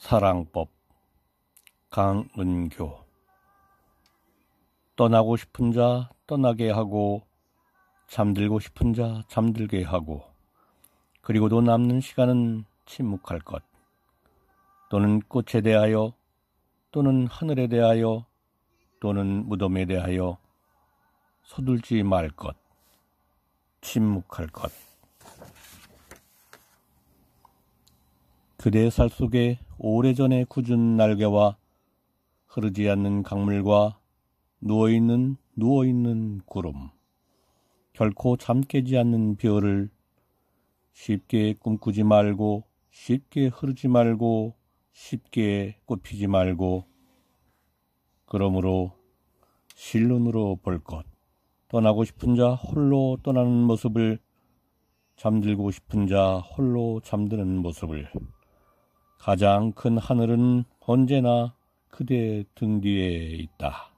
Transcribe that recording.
사랑법 강은교 떠나고 싶은 자 떠나게 하고 잠들고 싶은 자 잠들게 하고 그리고도 남는 시간은 침묵할 것 또는 꽃에 대하여 또는 하늘에 대하여 또는 무덤에 대하여 서둘지 말 것 침묵할 것 그대 의살 속에 오래전에 굳은 날개와 흐르지 않는 강물과 누워있는 누워있는 구름, 결코 잠 깨지 않는 별을 쉽게 꿈꾸지 말고 쉽게 흐르지 말고 쉽게 꽃피지 말고 그러므로 실눈으로 볼 것, 떠나고 싶은 자 홀로 떠나는 모습을 잠들고 싶은 자 홀로 잠드는 모습을 가장 큰 하늘은 언제나 그대 등 뒤에 있다.